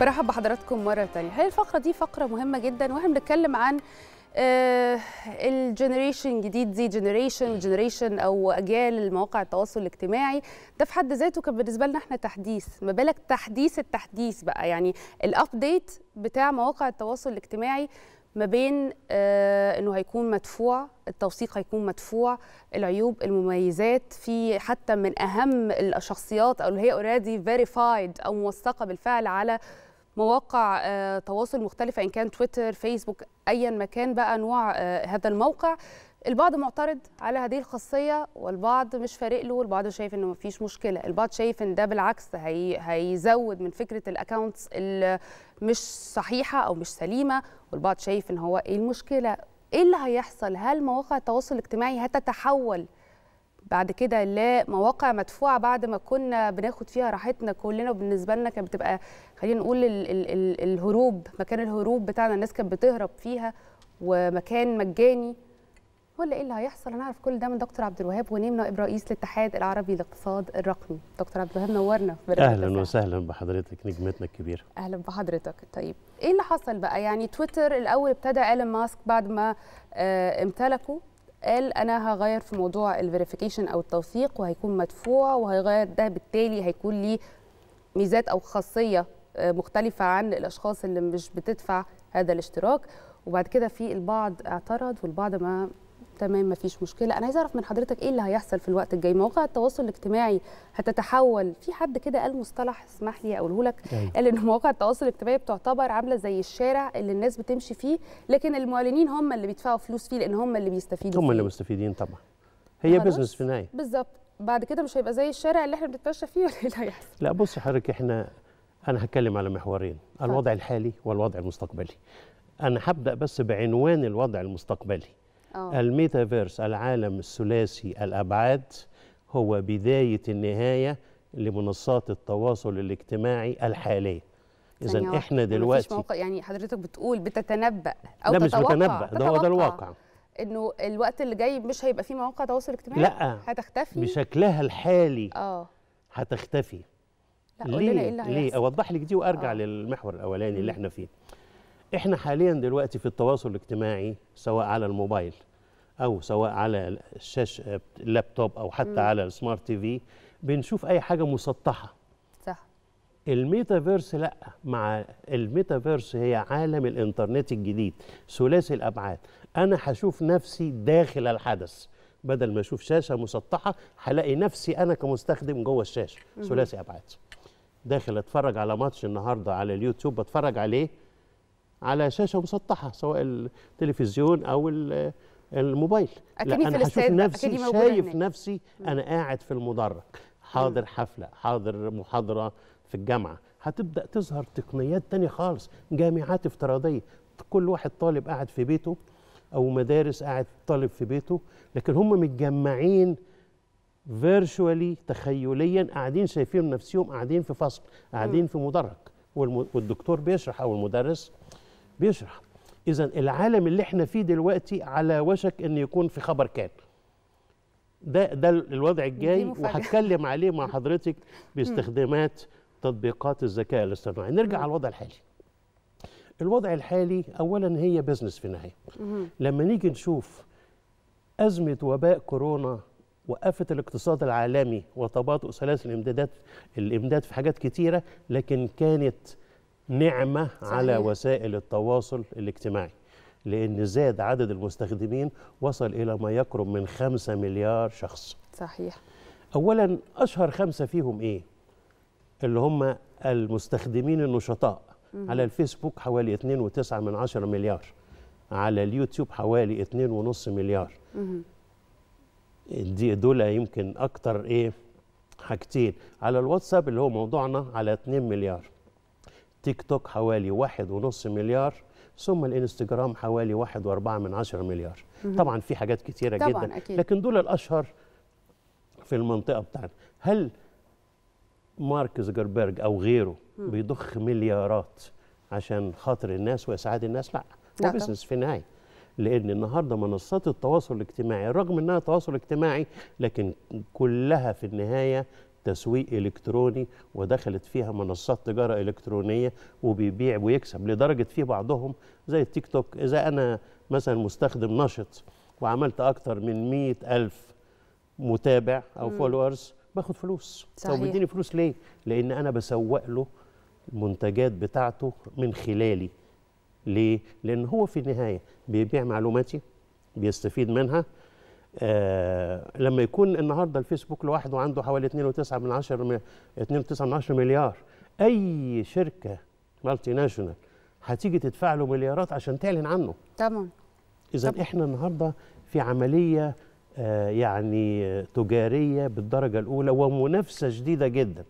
برحب بحضراتكم مرة تانية هاي الفقرة دي فقرة مهمة جدا واحنا بنتكلم عن آه، الجنريشن جديد دي جنريشن وجنريشن او اجيال المواقع التواصل الاجتماعي ده في حد ذاته كان بالنسبه لنا احنا تحديث ما بالك تحديث التحديث بقى يعني الابديت بتاع مواقع التواصل الاجتماعي ما بين آه انه هيكون مدفوع التوثيق هيكون مدفوع العيوب المميزات في حتى من اهم الشخصيات او اللي هي اوريدي فيريفايد او موثقه بالفعل على مواقع آه، تواصل مختلفه ان كان تويتر فيسبوك ايا ما كان بقى نوع آه، هذا الموقع البعض معترض على هذه الخاصية والبعض مش فارق له والبعض شايف انه مفيش مشكلة البعض شايف ان ده بالعكس هي هيزود من فكرة الاكونتس مش صحيحة او مش سليمة والبعض شايف ان هو ايه المشكلة ايه اللي هيحصل هل مواقع التواصل الاجتماعي هتتحول بعد كده لا مواقع مدفوعه بعد ما كنا بناخد فيها راحتنا كلنا وبالنسبه لنا كانت بتبقى خلينا نقول الـ الـ الـ الهروب مكان الهروب بتاعنا الناس كانت بتهرب فيها ومكان مجاني ولا ايه اللي هيحصل هنعرف كل ده من دكتور عبد الوهاب ونيم نائب رئيس الاتحاد العربي للاقتصاد الرقمي دكتور عبد الوهاب نورنا في اهلا وسهلا بحضرتك نجمتنا الكبيره اهلا بحضرتك طيب ايه اللي حصل بقى يعني تويتر الاول ابتدى ايلون ماسك بعد ما آه، امتلكه قال انا هغير في موضوع الفيريفيكيشن او التوثيق وهيكون مدفوع وهيغير ده بالتالي هيكون ليه ميزات او خاصيه آه، مختلفه عن الاشخاص اللي مش بتدفع هذا الاشتراك وبعد كده في البعض اعترض والبعض ما تمام مفيش مشكله انا عايزه اعرف من حضرتك ايه اللي هيحصل في الوقت الجاي مواقع التواصل الاجتماعي هتتحول في حد كده قال مصطلح اسمح لي اقوله لك أيوه. قال ان مواقع التواصل الاجتماعي بتعتبر عامله زي الشارع اللي الناس بتمشي فيه لكن المعلنين هم اللي بيدفعوا فلوس فيه لان هم اللي بيستفيدوا هم اللي مستفيدين طبعا هي بزنس في النهايه بالظبط بعد كده مش هيبقى زي الشارع اللي احنا بنتمشى فيه ولا ايه اللي هيحصل لا بصي حضرتك احنا انا هتكلم على محورين طيب. الوضع الحالي والوضع المستقبلي انا هبدا بس بعنوان الوضع المستقبلي أوه. الميتافيرس العالم الثلاثي الأبعاد هو بداية النهاية لمنصات التواصل الاجتماعي الحالية إذا إحنا دلوقتي موقع يعني حضرتك بتقول بتتنبأ أو لا مش بتنبأ ده هو ده الواقع انه الوقت اللي جاي مش هيبقى فيه مواقع تواصل اجتماعي لا هتختفي بشكلها الحالي اه هتختفي لا إيه ليه ليه, ليه اوضح لك دي وارجع أوه. للمحور الاولاني اللي احنا فيه احنا حاليا دلوقتي في التواصل الاجتماعي سواء على الموبايل او سواء على الشاشه اللابتوب او حتى مم. على السمارت تي في بنشوف اي حاجه مسطحه صح الميتافيرس لا مع الميتافيرس هي عالم الانترنت الجديد ثلاثي الابعاد انا هشوف نفسي داخل الحدث بدل ما اشوف شاشه مسطحه هلاقي نفسي انا كمستخدم جوه الشاشه ثلاثي ابعاد داخل اتفرج على ماتش النهارده على اليوتيوب بتفرج عليه على شاشه مسطحه سواء التلفزيون او الموبايل لان انا هشوف نفسي شايف هناك. نفسي انا قاعد في المدرج حاضر حفله حاضر محاضره في الجامعه هتبدا تظهر تقنيات تانية خالص جامعات افتراضيه كل واحد طالب قاعد في بيته او مدارس قاعد طالب في بيته لكن هم متجمعين فيرشوالي تخيليا قاعدين شايفين نفسهم قاعدين في فصل قاعدين في مدرج والدكتور بيشرح او المدرس بيشرح اذا العالم اللي احنا فيه دلوقتي على وشك ان يكون في خبر كان ده ده الوضع الجاي وهتكلم عليه مع حضرتك باستخدامات تطبيقات الذكاء الاصطناعي نرجع على الوضع الحالي الوضع الحالي اولا هي بزنس في النهايه لما نيجي نشوف ازمه وباء كورونا وقفت الاقتصاد العالمي وتباطؤ سلاسل الامدادات الامداد في حاجات كتيره لكن كانت نعمة صحيح. على وسائل التواصل الاجتماعي لأن زاد عدد المستخدمين وصل إلى ما يقرب من 5 مليار شخص صحيح أولا أشهر خمسة فيهم إيه؟ اللي هم المستخدمين النشطاء مم. على الفيسبوك حوالي 2.9 من عشرة مليار على اليوتيوب حوالي 2.5 مليار مم. دي دول يمكن أكتر إيه؟ حاجتين على الواتساب اللي هو موضوعنا على 2 مليار تيك توك حوالي واحد ونص مليار ثم الانستجرام حوالي واحد واربعة من عشر مليار طبعا في حاجات كتيرة طبعاً جدا أكيد. لكن دول الأشهر في المنطقة بتاعنا هل مارك زوكربيرج أو غيره م. بيضخ مليارات عشان خاطر الناس وإسعاد الناس لا هو بيزنس في النهاية لأن النهاردة منصات التواصل الاجتماعي رغم أنها تواصل اجتماعي لكن كلها في النهاية تسويق الكتروني ودخلت فيها منصات تجاره الكترونيه وبيبيع ويكسب لدرجه في بعضهم زي التيك توك اذا انا مثلا مستخدم نشط وعملت اكثر من مئة ألف متابع او فولورز باخد فلوس صحيح. طب بيديني فلوس ليه لان انا بسوق له المنتجات بتاعته من خلالي ليه لان هو في النهايه بيبيع معلوماتي بيستفيد منها آه لما يكون النهارده الفيسبوك لوحده عنده حوالي 2.9 من 10 2.9 من 10 مليار اي شركه مالتي ناشونال هتيجي تدفع له مليارات عشان تعلن عنه طبعا اذا احنا النهارده في عمليه آه يعني تجاريه بالدرجه الاولى ومنافسه شديده جدا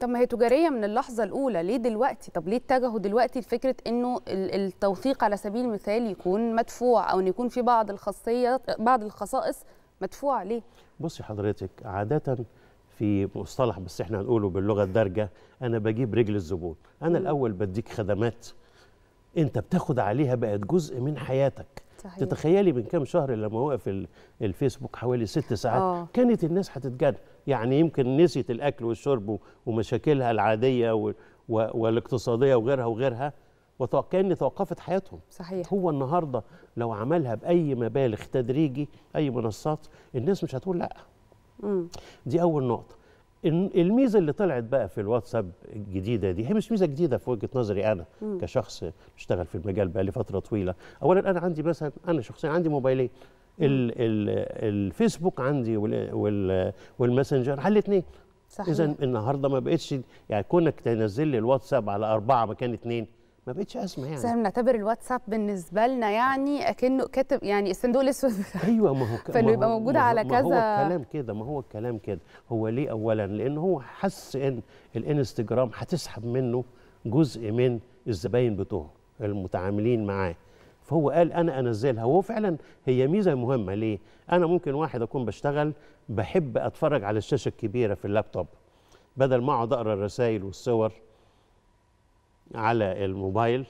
طب ما هي تجاريه من اللحظه الاولى ليه دلوقتي طب ليه اتجهوا دلوقتي لفكره انه التوثيق على سبيل المثال يكون مدفوع او ان يكون في بعض الخاصيه بعض الخصائص مدفوعه ليه بصي حضرتك عاده في مصطلح بس احنا هنقوله باللغه الدارجه انا بجيب رجل الزبون انا م. الاول بديك خدمات انت بتاخد عليها بقت جزء من حياتك صحيح. تتخيلي من كام شهر لما وقف الفيسبوك حوالي ست ساعات أوه. كانت الناس هتتجنن يعني يمكن نسيت الاكل والشرب ومشاكلها العاديه والاقتصاديه وغيرها وغيرها وكان توقفت حياتهم صحيح هو النهارده لو عملها باي مبالغ تدريجي اي منصات الناس مش هتقول لا مم. دي اول نقطه الميزه اللي طلعت بقى في الواتساب الجديده دي هي مش ميزه جديده في وجهه نظري انا م. كشخص اشتغل في المجال بقى لي فتره طويله اولا انا عندي مثلا انا شخصيا عندي موبايلين الـ الـ الفيسبوك عندي والماسنجر على الاثنين اذا النهارده ما بقتش يعني كونك تنزل لي الواتساب على اربعه مكان اثنين ما بقتش ازمه يعني احنا بنعتبر الواتساب بالنسبه لنا يعني اكنه كاتب يعني الصندوق الاسود ايوه ما هو ك... فانه يبقى موجود على كذا ما هو الكلام كده ما هو الكلام كده هو ليه اولا لان هو حس ان الانستجرام هتسحب منه جزء من الزباين بتوعه المتعاملين معاه فهو قال انا انزلها وهو فعلا هي ميزه مهمه ليه انا ممكن واحد اكون بشتغل بحب اتفرج على الشاشه الكبيره في اللابتوب بدل ما اقعد اقرا الرسائل والصور على الموبايل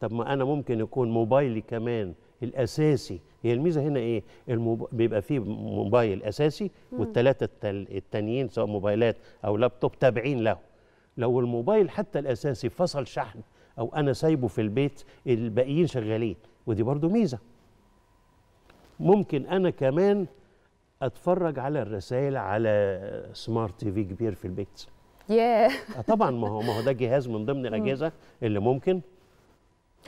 طب ما انا ممكن يكون موبايلي كمان الاساسي هي الميزه هنا ايه الموب... بيبقى فيه موبايل اساسي والثلاثه التانيين سواء موبايلات او لابتوب تابعين له لو الموبايل حتى الاساسي فصل شحن او انا سايبه في البيت الباقيين شغالين ودي برضو ميزه ممكن انا كمان اتفرج على الرسائل على سمارت تي في كبير في البيت ياه طبعا ما هو ما هو ده جهاز من ضمن الاجهزه اللي ممكن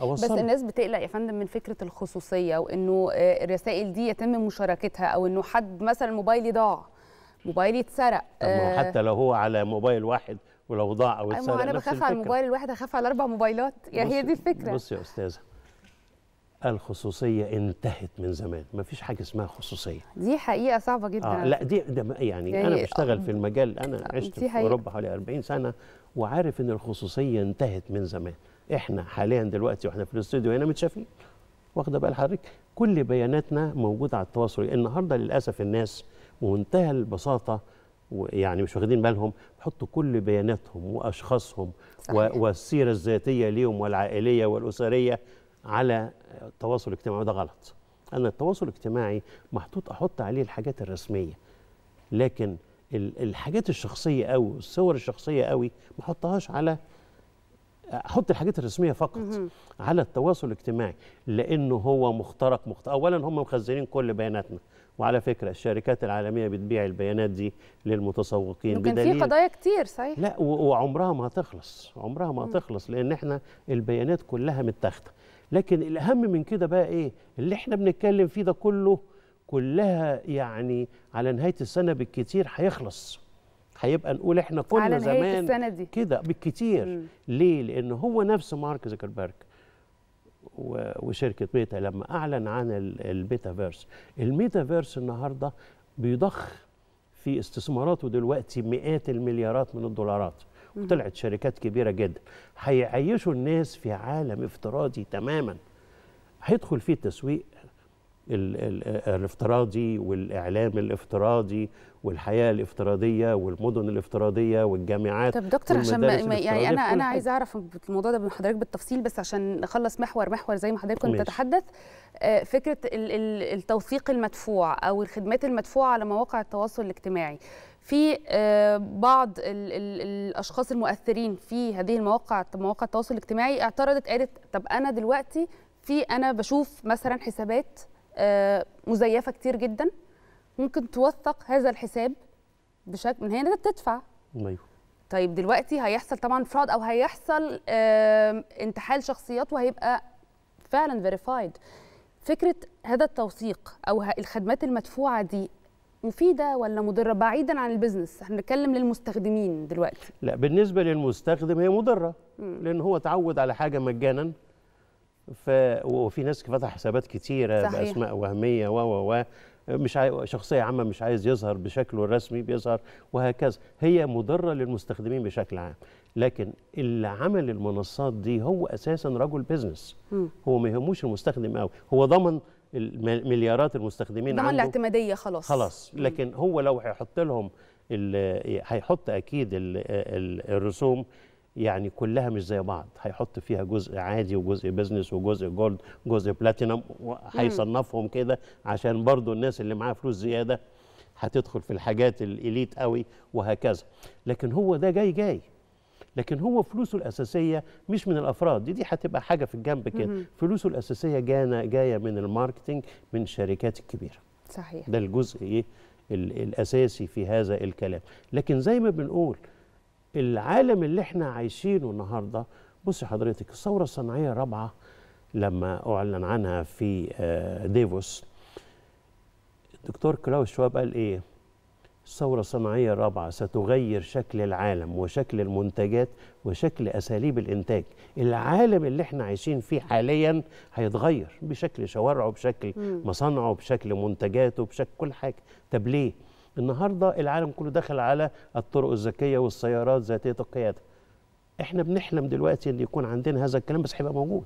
أوصل. بس الناس بتقلق يا فندم من فكره الخصوصيه وانه آه، الرسائل دي يتم مشاركتها او انه حد مثلا موبايلي ضاع موبايلي اتسرق آه، حتى لو هو على موبايل واحد ولو ضاع او اتسرق ما انا بخاف على الموبايل الواحد هخاف على اربع موبايلات يعني هي دي الفكره بصي يا استاذه الخصوصيه انتهت من زمان ما فيش حاجه اسمها خصوصيه دي حقيقه صعبه جدا آه لا دي ده يعني, يعني انا بشتغل في آه. المجال انا عشت في اوروبا حوالي 40 سنه وعارف ان الخصوصيه انتهت من زمان احنا حاليا دلوقتي واحنا في الاستوديو هنا متشافين واخده بال حضرتك كل بياناتنا موجوده على التواصل النهارده للاسف الناس ومنتهى البساطه يعني مش واخدين بالهم بيحطوا كل بياناتهم واشخاصهم صحيح. والسيره الذاتيه ليهم والعائليه والاسريه على التواصل الاجتماعي وده غلط انا التواصل الاجتماعي محطوط احط عليه الحاجات الرسميه لكن الحاجات الشخصيه قوي الصور الشخصيه قوي ما احطهاش على احط الحاجات الرسميه فقط على التواصل الاجتماعي لانه هو مخترق مخت... اولا هم مخزنين كل بياناتنا وعلى فكره الشركات العالميه بتبيع البيانات دي للمتسوقين بدليل في قضايا كتير صحيح لا وعمرها ما هتخلص عمرها ما هتخلص لان احنا البيانات كلها متاخده لكن الاهم من كده بقى ايه اللي احنا بنتكلم فيه ده كله كلها يعني على نهايه السنه بالكتير هيخلص هيبقى نقول احنا كنا على نهاية زمان السنة دي. كده بالكتير مم. ليه لان هو نفس مارك زكربرج وشركه ميتا لما اعلن عن الميتافيرس الميتافيرس النهارده بيضخ في استثماراته دلوقتي مئات المليارات من الدولارات طلعت شركات كبيره جدا هيعيشوا الناس في عالم افتراضي تماما هيدخل فيه التسويق الافتراضي والاعلام الافتراضي والحياه الافتراضيه والمدن الافتراضيه والجامعات طب دكتور عشان ما يعني انا انا عايزه اعرف الموضوع ده من حضرتك بالتفصيل بس عشان نخلص محور محور زي ما حضرتك كنت تتحدث آه، فكره التوثيق المدفوع او الخدمات المدفوعه على مواقع التواصل الاجتماعي في آه، بعض الاشخاص المؤثرين في هذه المواقع مواقع التواصل الاجتماعي اعترضت قالت طب انا دلوقتي في انا بشوف مثلا حسابات آه، مزيفه كتير جدا ممكن توثق هذا الحساب بشكل من هنا بتدفع ايوه طيب دلوقتي هيحصل طبعا فراد او هيحصل انتحال شخصيات وهيبقى فعلا فيريفايد فكره هذا التوثيق او الخدمات المدفوعه دي مفيده ولا مضره بعيدا عن البيزنس احنا بنتكلم للمستخدمين دلوقتي لا بالنسبه للمستخدم هي مضره لان هو اتعود على حاجه مجانا ف وفي ناس فتح حسابات كتيره صحيح. باسماء وهميه و و و مش عاي... شخصيه عامه مش عايز يظهر بشكله الرسمي بيظهر وهكذا هي مضره للمستخدمين بشكل عام لكن اللي عمل المنصات دي هو اساسا رجل بيزنس هو ما يهموش المستخدم قوي هو ضمن مليارات المستخدمين ضمن الاعتماديه خلاص خلاص لكن هو لو هيحط لهم هيحط اكيد ال الرسوم يعني كلها مش زي بعض هيحط فيها جزء عادي وجزء بزنس وجزء جولد وجزء بلاتينم هيصنفهم كده عشان برضو الناس اللي معاها فلوس زياده هتدخل في الحاجات الاليت قوي وهكذا لكن هو ده جاي جاي لكن هو فلوسه الاساسيه مش من الافراد دي دي هتبقى حاجه في الجنب كده فلوسه الاساسيه جانا جايه من الماركتنج من الشركات الكبيره صحيح ده الجزء ايه الاساسي في هذا الكلام لكن زي ما بنقول العالم اللي احنا عايشينه النهارده بصي حضرتك الثوره الصناعيه الرابعه لما اعلن عنها في آه، ديفوس الدكتور كلاوس شواب قال ايه الثوره الصناعيه الرابعه ستغير شكل العالم وشكل المنتجات وشكل اساليب الانتاج العالم اللي احنا عايشين فيه حاليا هيتغير بشكل شوارعه بشكل مصانعه بشكل منتجاته بشكل كل حاجه طب ليه النهارده العالم كله دخل على الطرق الذكيه والسيارات ذاتيه القياده احنا بنحلم دلوقتي ان يكون عندنا هذا الكلام بس هيبقى موجود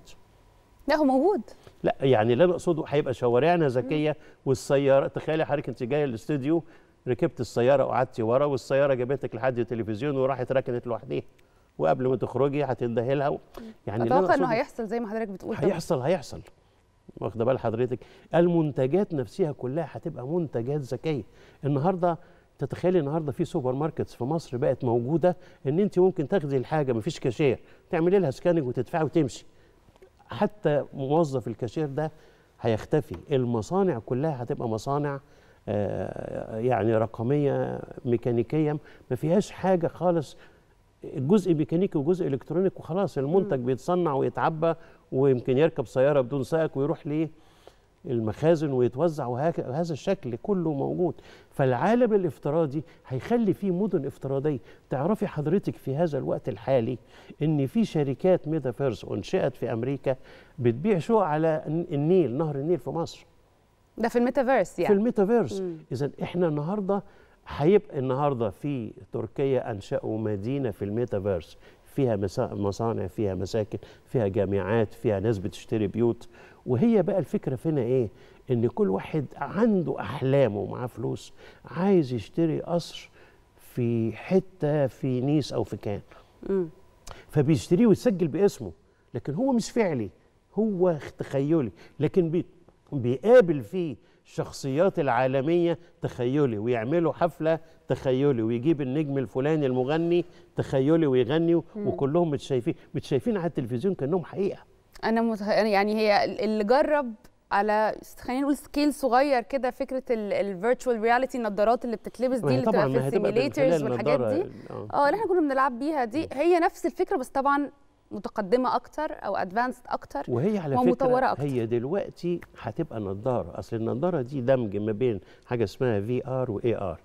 لا هو موجود لا يعني اللي انا اقصده هيبقى شوارعنا ذكيه والسياره تخيلي حضرتك انت جايه الاستوديو ركبت السياره وقعدتي ورا والسياره جابتك لحد التلفزيون وراحت ركنت لوحديها وقبل ما تخرجي هتندهي لها يعني اتوقع انه هيحصل زي ما حضرتك بتقول هيحصل هيحصل واخده بال حضرتك المنتجات نفسها كلها هتبقى منتجات ذكيه النهارده تتخيلي النهارده في سوبر ماركتس في مصر بقت موجوده ان انت ممكن تاخدي الحاجه مفيش كاشير تعملي لها سكاننج وتدفعي وتمشي حتى موظف الكاشير ده هيختفي المصانع كلها هتبقى مصانع آه، يعني رقميه ميكانيكيه ما فيهاش حاجه خالص جزء ميكانيكي وجزء الكترونيك وخلاص المنتج بيتصنع ويتعبى ويمكن يركب سياره بدون سائق ويروح ليه المخازن ويتوزع وهذا الشكل كله موجود فالعالم الافتراضي هيخلي فيه مدن افتراضيه تعرفي حضرتك في هذا الوقت الحالي ان في شركات ميتافيرس انشئت في امريكا بتبيع شو على النيل نهر النيل في مصر ده في الميتافيرس يعني في الميتافيرس اذا احنا النهارده هيبقى النهارده في تركيا انشأوا مدينه في الميتافيرس فيها مصانع فيها مساكن فيها جامعات فيها ناس بتشتري بيوت وهي بقى الفكره فينا ايه ان كل واحد عنده احلام ومعاه فلوس عايز يشتري قصر في حته في نيس او في كان فبيشتريه ويسجل باسمه لكن هو مش فعلي هو تخيلي لكن بيقابل فيه الشخصيات العالمية تخيلي ويعملوا حفلة تخيلي ويجيب النجم الفلاني المغني تخيلي ويغني وكلهم متشايفين متشايفين على التلفزيون كأنهم حقيقة أنا متخ... يعني, يعني هي اللي جرب على خلينا نقول سكيل صغير كده فكره الفيرتشوال رياليتي النضارات اللي بتتلبس دي اللي بتبقى في السيميليترز والحاجات دي آه. اه اللي احنا كنا بنلعب بيها دي هي نفس الفكره بس طبعا متقدمه اكتر او ادفانسد اكتر وهي على فكره أكتر. هي دلوقتي هتبقى نظاره اصل النظاره دي دمج ما بين حاجه اسمها في ار واي ار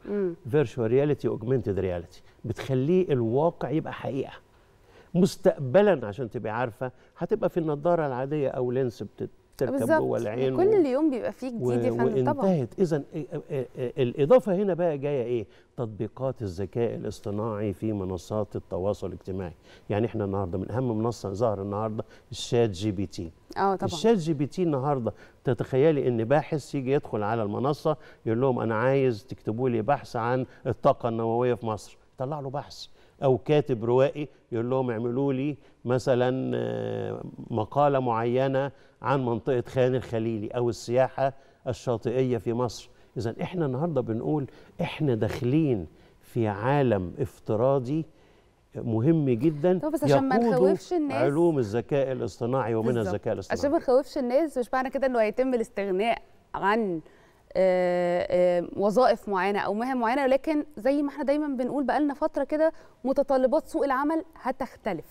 فيرتشوال رياليتي اوجمانتد رياليتي بتخليه الواقع يبقى حقيقه مستقبلا عشان تبقى عارفه هتبقى في النظاره العاديه او لينس بتت تركب جوه العين كل و... يوم بيبقى فيه جديد و... فندم طبعا وانتهت اذا الاضافه هنا بقى جايه ايه تطبيقات الذكاء الاصطناعي في منصات التواصل الاجتماعي يعني احنا النهارده من اهم منصه ظهر النهارده الشات جي بي تي اه طبعا الشات جي بي تي النهارده تتخيلي ان باحث يجي يدخل على المنصه يقول لهم انا عايز تكتبوا لي بحث عن الطاقه النوويه في مصر طلع له بحث او كاتب روائي يقول لهم اعملوا لي مثلا آه، مقاله معينه عن منطقه خان الخليلي او السياحه الشاطئيه في مصر اذا احنا النهارده بنقول احنا داخلين في عالم افتراضي مهم جدا طب بس عشان ما نخوفش الناس علوم الذكاء الاصطناعي ومنها الذكاء الاصطناعي عشان ما نخوفش الناس مش معنى كده انه هيتم الاستغناء عن آه، آه، وظائف معينه او مهن معينه لكن زي ما احنا دايما بنقول بقالنا فتره كده متطلبات سوق العمل هتختلف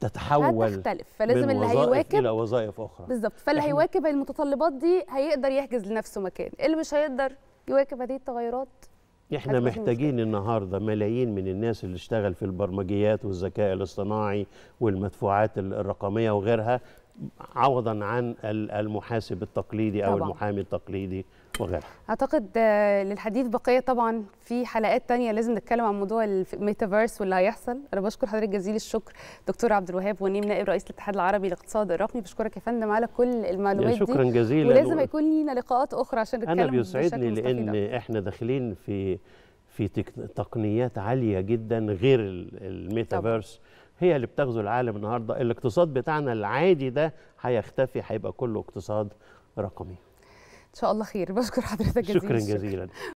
تتحول هتختلف فلازم اللي هيواكب الى وظائف اخرى بالظبط فاللي هيواكب المتطلبات دي هيقدر يحجز لنفسه مكان اللي مش هيقدر يواكب هذه التغيرات احنا محتاجين النهارده ملايين من الناس اللي اشتغل في البرمجيات والذكاء الاصطناعي والمدفوعات الرقميه وغيرها عوضا عن المحاسب التقليدي او طبعا. المحامي التقليدي وغيرها اعتقد آه، للحديث بقيه طبعا في حلقات تانية لازم نتكلم عن موضوع الميتافيرس واللي هيحصل انا بشكر حضرتك جزيل الشكر دكتور عبد الوهاب ونيم نائب رئيس الاتحاد العربي للاقتصاد الرقمي بشكرك يا فندم على كل المعلومات شكرا دي شكرا جزيلا ولازم يكون لينا لقاءات اخرى عشان نتكلم انا بيسعدني لان احنا داخلين في في تقنيات عاليه جدا غير الميتافيرس هي اللي بتغزو العالم النهارده الاقتصاد بتاعنا العادي ده هيختفي هيبقى كله اقتصاد رقمي ان شاء الله خير بشكر حضرتك جزيلا شكرا جزيلا